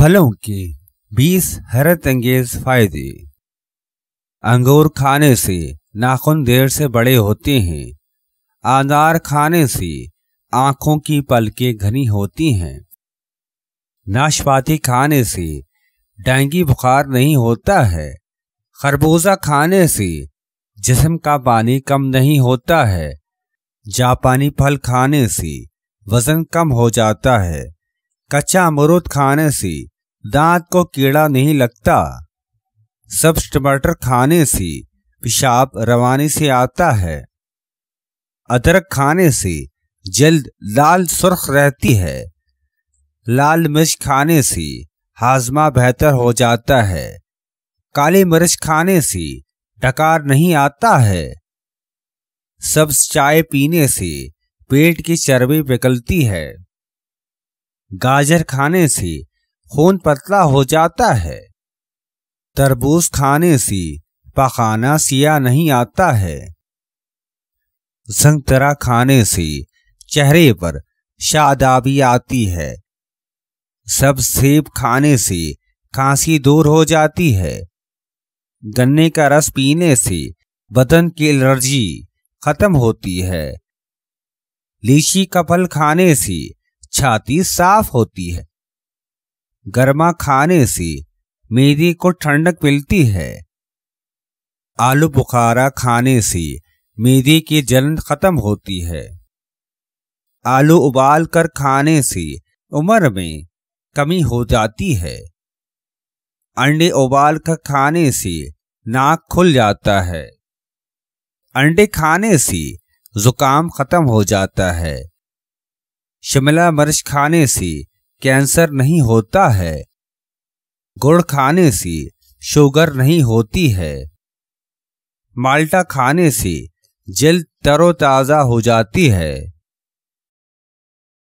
फलों के बीस हैरत अंगेज फायदे अंगूर खाने से नाखून देर से बड़े होते हैं आधार खाने से आंखों की पलकें घनी होती हैं नाशपाती खाने से डेंगी बुखार नहीं होता है खरबूजा खाने से जिसम का पानी कम नहीं होता है जापानी फल खाने से वजन कम हो जाता है कच्चा अमरूद खाने से दांत को कीड़ा नहीं लगता सब टमाटर खाने से पेशाब रवानी से आता है अदरक खाने से जल्द लाल सुर्ख रहती है लाल मिर्च खाने से हाजमा बेहतर हो जाता है काली मिर्च खाने से डकार नहीं आता है सब चाय पीने से पेट की चर्बी पिकलती है गाजर खाने से खून पतला हो जाता है तरबूज खाने से पखाना सिया नहीं आता है संतरा खाने से चेहरे पर शादाबी आती है सब सेब खाने से खांसी दूर हो जाती है गन्ने का रस पीने से बदन की एलर्जी खत्म होती है लीची का फल खाने से छाती साफ होती है गर्मा खाने से मेदी को ठंडक मिलती है आलू बुखारा खाने से मेदी की जलन खत्म होती है आलू उबाल कर खाने से उम्र में कमी हो जाती है अंडे उबाल कर खाने से नाक खुल जाता है अंडे खाने से जुकाम खत्म हो जाता है शिमला मिर्च खाने से कैंसर नहीं होता है गुड़ खाने से शुगर नहीं होती है माल्टा खाने से जल्द तरोताज़ा हो जाती है